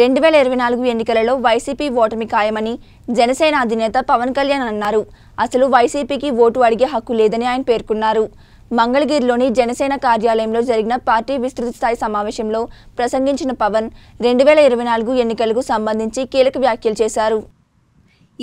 రెండు వేల ఇరవై నాలుగు ఎన్నికలలో వైసీపీ ఓటమి ఖాయమని జనసేన అధినేత పవన్ కళ్యాణ్ అన్నారు అసలు వైసీపీకి ఓటు అడిగే హక్కు లేదని ఆయన పేర్కొన్నారు మంగళగిరిలోని జనసేన కార్యాలయంలో జరిగిన పార్టీ విస్తృత స్థాయి సమావేశంలో ప్రసంగించిన పవన్ రెండు వేల ఇరవై నాలుగు ఎన్నికలకు సంబంధించి కీలక వ్యాఖ్యలు చేశారు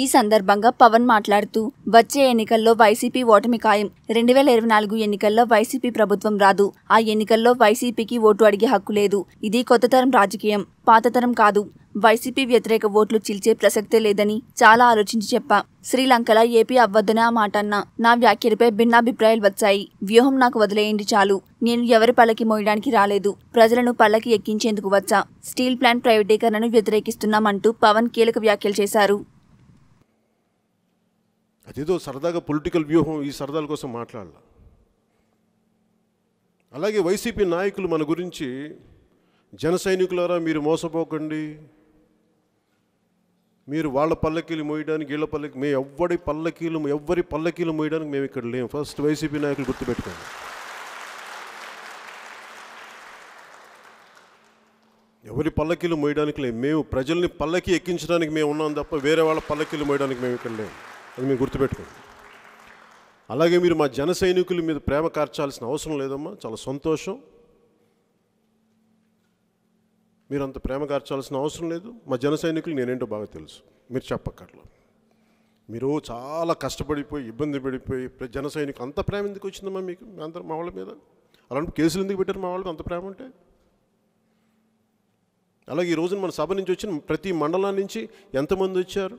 ఈ సందర్భంగా పవన్ మాట్లాడుతూ వచ్చే ఎన్నికల్లో వైసీపీ ఓటమి ఖాయం రెండు వేల ఇరవై నాలుగు ఎన్నికల్లో వైసీపీ ప్రభుత్వం రాదు ఆ ఎన్నికల్లో వైసీపీకి ఓటు అడిగే హక్కు లేదు ఇది కొత్త తరం రాజకీయం పాతతరం కాదు వైసీపీ వ్యతిరేక ఓట్లు చిల్చే ప్రసక్తే లేదని చాలా ఆలోచించి చెప్పా శ్రీలంకలో ఏపీ అవ్వద్దనే ఆ మాట అన్నా నా వ్యాఖ్యలపై భిన్నాభిప్రాయాలు వచ్చాయి వ్యూహం నాకు వదిలేయండి చాలు నేను ఎవరి పళ్ళకి మోయడానికి రాలేదు ప్రజలను పళ్ళకి ఎక్కించేందుకు వచ్చా స్టీల్ ప్లాంట్ ప్రైవేటీకరణను వ్యతిరేకిస్తున్నామంటూ పవన్ కీలక వ్యాఖ్యలు చేశారు అదేదో సరదాగా పొలిటికల్ వ్యూహం ఈ సరదాల కోసం మాట్లాడాల అలాగే వైసీపీ నాయకులు మన గురించి జన సైనికులారా మీరు మోసపోకండి మీరు వాళ్ళ పల్లకీలు మోయడానికి వీళ్ళ పల్లకి మేము ఎవ్వడి పల్లకీలు ఎవ్వరి పల్లకీలు మోయడానికి మేము ఇక్కడ లేము ఫస్ట్ వైసీపీ నాయకులు గుర్తుపెట్టుకోండి ఎవరి పల్లకీలు మోయడానికి లేము మేము ప్రజల్ని పల్లకి ఎక్కించడానికి మేము ఉన్నాం తప్ప వేరే వాళ్ళ పల్లకీలు మోయడానికి మేము ఇక్కడ లేము అది మేము గుర్తుపెట్టుకోండి అలాగే మీరు మా జన సైనికుల మీద ప్రేమ కార్చాల్సిన అవసరం లేదమ్మా చాలా సంతోషం మీరు అంత ప్రేమ కార్చాల్సిన అవసరం లేదు మా జన సైనికులు నేనేంటో బాగా తెలుసు మీరు చెప్పక్కర్లో మీరు చాలా కష్టపడిపోయి ఇబ్బంది పడిపోయి జన సైనికులు అంత ప్రేమ ఎందుకు వచ్చిందమ్మా మీకు అందరం మా వాళ్ళ మీద అలాంటి కేసులు ఎందుకు పెట్టారు మా వాళ్ళకి అంత ప్రేమ ఉంటే అలాగే ఈ రోజున మన సభ నుంచి వచ్చిన ప్రతి మండలం నుంచి ఎంతమంది వచ్చారు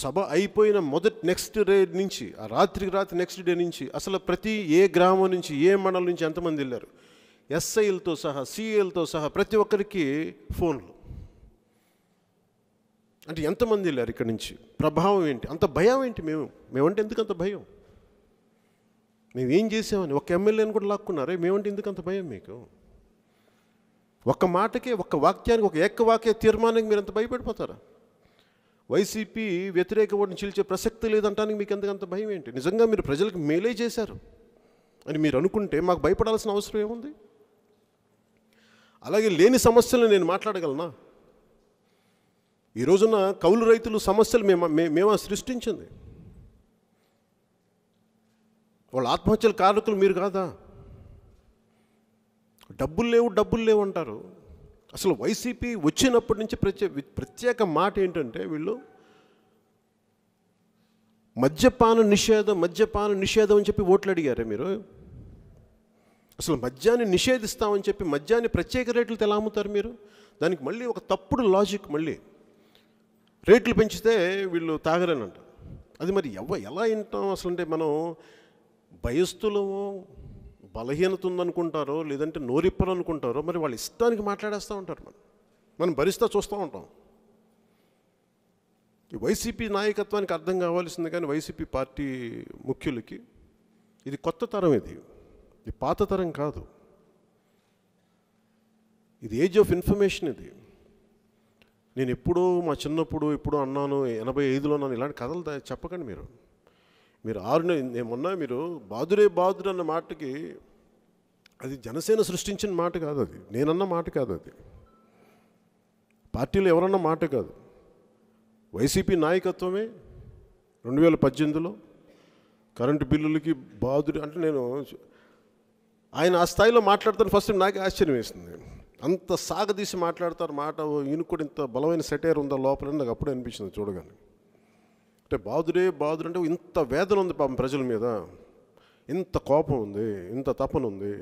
సభ అయిపోయిన మొదటి నెక్స్ట్ డే నుంచి ఆ రాత్రికి రాత్రి నెక్స్ట్ డే నుంచి అసలు ప్రతి ఏ గ్రామం నుంచి ఏ మండలం నుంచి ఎంతమంది వెళ్ళారు ఎస్ఐలతో సహా సిఏలతో సహా ప్రతి ఒక్కరికి ఫోన్లు అంటే ఎంతమంది వెళ్ళారు ఇక్కడి నుంచి ప్రభావం ఏంటి అంత భయం ఏంటి మేము మేమంటే ఎందుకు అంత భయం మేమేం చేసామని ఒక ఎమ్మెల్యేని కూడా లాక్కున్నారే మేమంటే ఎందుకు అంత భయం మీకు ఒక్క మాటకే ఒక వాక్యానికి ఒక ఏకవాక్య తీర్మానానికి మీరు అంత భయపడిపోతారా వైసీపీ వ్యతిరేక ఓటును చీల్చే ప్రసక్తి లేదంటానికి మీకు ఎందుకంత భయం ఏంటి నిజంగా మీరు ప్రజలకు మేలే చేశారు అని మీరు అనుకుంటే మాకు భయపడాల్సిన అవసరం ఏముంది అలాగే లేని సమస్యలు నేను మాట్లాడగలనా ఈ రోజున కౌలు రైతులు సమస్యలు మేము మేమా సృష్టించింది వాళ్ళ ఆత్మహత్యల కారకులు మీరు కాదా డబ్బులు లేవు డబ్బులు లేవు అంటారు అసలు వైసీపీ వచ్చినప్పటి నుంచి ప్రత్యే ప్రత్యేక మాట ఏంటంటే వీళ్ళు మద్యపాన నిషేధం మద్యపాన నిషేధం అని చెప్పి ఓట్లు అడిగారే మీరు అసలు మద్యాన్ని నిషేధిస్తామని చెప్పి మద్యాన్ని ప్రత్యేక రేట్లు ఎలా అమ్ముతారు మీరు దానికి మళ్ళీ ఒక తప్పుడు లాజిక్ మళ్ళీ రేట్లు పెంచితే వీళ్ళు తాగరేనంట అది మరి ఎవ ఎలా వింటాం అసలు అంటే మనం భయస్థులము బలహీనత ఉందనుకుంటారో లేదంటే నోరిప్పలు అనుకుంటారో మరి వాళ్ళ ఇష్టానికి మాట్లాడేస్తూ ఉంటారు మనం మనం భరిస్తా చూస్తూ ఉంటాం ఈ వైసీపీ నాయకత్వానికి అర్థం కావాల్సింది కానీ వైసీపీ పార్టీ ముఖ్యులకి ఇది కొత్త తరం ఇది ఇది పాత తరం కాదు ఇది ఏజ్ ఆఫ్ ఇన్ఫర్మేషన్ ఇది నేను ఎప్పుడూ మా చిన్నప్పుడు ఎప్పుడూ అన్నాను ఎనభై ఐదులో ఇలాంటి కథలు చెప్పకండి మీరు మీరు ఆరు ఏమన్నా మీరు బాదురే బాదురు అన్న మాటకి అది జనసేన సృష్టించిన మాట కాదు అది నేనన్న మాట కాదు అది పార్టీలో ఎవరన్నా మాట కాదు వైసీపీ నాయకత్వమే రెండు వేల పద్దెనిమిదిలో కరెంటు బిల్లులకి బాదురు అంటే నేను ఆయన ఆ స్థాయిలో మాట్లాడతాను ఫస్ట్ నాకు ఆశ్చర్యం వేసింది అంత సాగదీసి మాట్లాడతారు మాట ఈయన కూడా ఇంత బలమైన సెటైర్ ఉందా లోపలని నాకు అప్పుడే అనిపించింది చూడగానే అంటే బాధుడే బాధుడు అంటే ఇంత వేదన ఉంది పాపం ప్రజల మీద ఇంత కోపం ఉంది ఇంత తపన ఉంది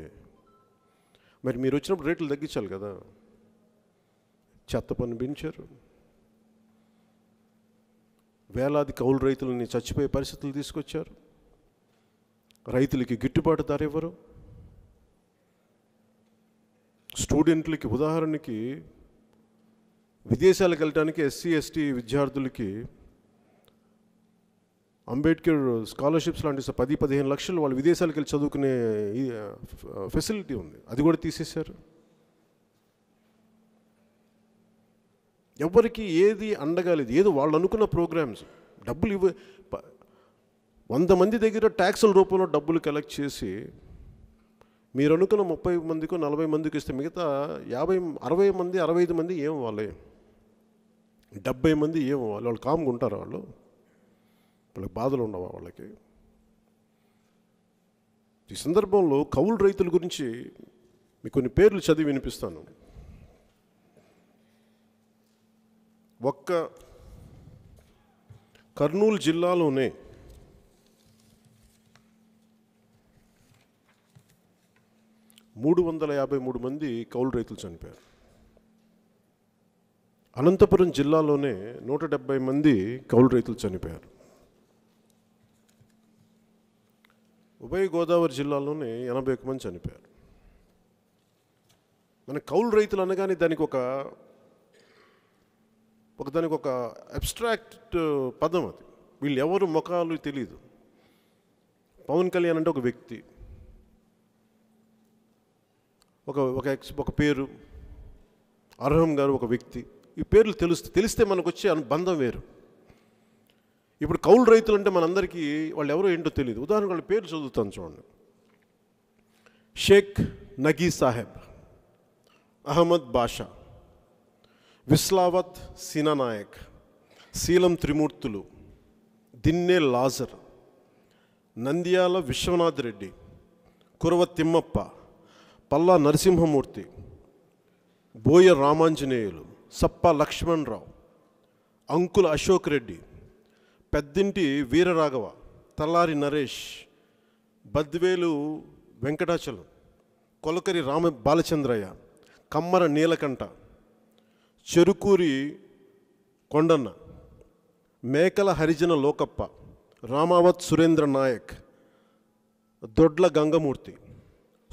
మరి మీరు వచ్చినప్పుడు రేట్లు తగ్గించాలి కదా చెత్త పని పెంచారు వేలాది కౌలు రైతులని చచ్చిపోయే పరిస్థితులు తీసుకొచ్చారు రైతులకి గిట్టుబాటు ధర ఇవ్వరు స్టూడెంట్లకి ఉదాహరణకి విదేశాలకు వెళ్ళడానికి ఎస్సీ ఎస్టీ విద్యార్థులకి అంబేద్కర్ స్కాలర్షిప్స్ లాంటి పది పదిహేను లక్షలు వాళ్ళు విదేశాలకు వెళ్ళి చదువుకునే ఫెసిలిటీ ఉంది అది కూడా తీసేశారు ఎవరికి ఏది అండగా లేదు ఏదో వాళ్ళు అనుకున్న ప్రోగ్రామ్స్ డబ్బులు ఇవ్వ వంద మంది దగ్గర ట్యాక్సుల రూపంలో డబ్బులు కలెక్ట్ చేసి మీరు అనుకున్న ముప్పై మందికి నలభై మందికి ఇస్తే మిగతా యాభై అరవై మంది అరవై ఐదు మంది ఏం వాళ్ళే డెబ్బై మంది ఏం వాళ్ళు వాళ్ళు కామ్గా ఉంటారు వాళ్ళు వాళ్ళకి బాధలు ఉండవా వాళ్ళకి ఈ సందర్భంలో కౌలు రైతుల గురించి మీ కొన్ని పేర్లు చదివి వినిపిస్తాను ఒక్క కర్నూలు జిల్లాలోనే మూడు వందల యాభై మూడు మంది కౌలు రైతులు చనిపోయారు అనంతపురం జిల్లాలోనే నూట డెబ్బై మంది కౌలు రైతులు చనిపోయారు ఉభయ గోదావరి జిల్లాలోనే ఎనభై ఒక మంది చనిపోయారు మన కౌలు రైతులు అనగానే దానికి ఒక ఒక దానికి ఒక అబ్స్ట్రాక్ట్ uh, పదం అది వీళ్ళు ఎవరు ముఖాలు తెలియదు పవన్ కళ్యాణ్ అంటే ఒక వ్యక్తి ఒక ఒక ఎక్స్ ఒక పేరు అర్హం గారు ఒక వ్యక్తి ఈ పేర్లు తెలుస్తే తెలిస్తే మనకు వచ్చే బంధం వేరు ఇప్పుడు కౌలు రైతులు అంటే మనందరికీ వాళ్ళు ఎవరో ఏంటో తెలియదు ఉదాహరణ వాళ్ళ పేరు చదువుతాను చూడండి షేక్ నగీ సాహెబ్ అహ్మద్ బాషా విస్లావత్ సినానాయక్ శీలం త్రిమూర్తులు దిన్నే లాజర్ నంద్యాల విశ్వనాథ్ రెడ్డి కురవ తిమ్మప్ప పల్లా నరసింహమూర్తి బోయ రామాంజనేయులు సప్ప లక్ష్మణరావు అంకుల అశోక్ రెడ్డి పెద్దింటి వీరరాఘవ తల్లారి నరేష్ బద్వేలు వెంకటాచలం కొలకరి రామ బాలచంద్రయ్య కమ్మర నీలకంఠ చెరుకూరి కొండన్న మేకల హరిజన లోకప్ప రామావత్ సురేంద్ర నాయక్ దొడ్ల గంగమూర్తి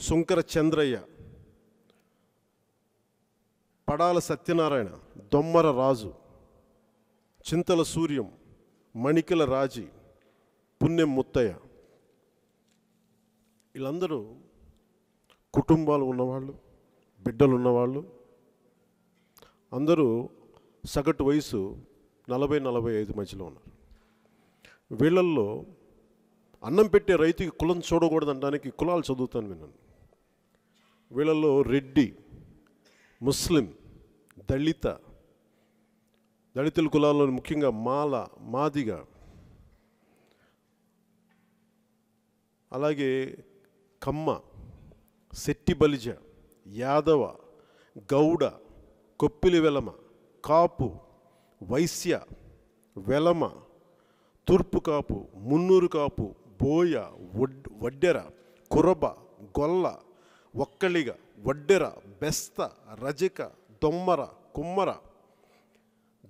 సుంకర చంద్రయ్య పడాల సత్యనారాయణ దొమ్మర రాజు చింతల సూర్యం మణికల రాజీ పుణ్యం ముత్తయ్య వీళ్ళందరూ కుటుంబాలు ఉన్నవాళ్ళు బిడ్డలు ఉన్నవాళ్ళు అందరూ సగటు వయసు నలభై నలభై ఐదు మధ్యలో ఉన్నారు వీళ్ళల్లో అన్నం పెట్టే రైతుకి కులం చూడకూడదనడానికి కులాలు చదువుతాను విన్నాను వీళ్ళల్లో రెడ్డి ముస్లిం దళిత దళితుల కులాల్లో ముఖ్యంగా మాల మాదిగ అలాగే కమ్మ శెట్టి బలిజ యాదవ గౌడ కొప్పిలి వెలమ కాపు వైశ్య వెలమ తూర్పు కాపు మున్నూరు కాపు బోయ వడ్డెర కురబ గొల్ల ఒక్కళిగ వడ్డెర బెస్త రజిక దొమ్మర కుమ్మర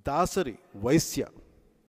దాసరి వైశ్య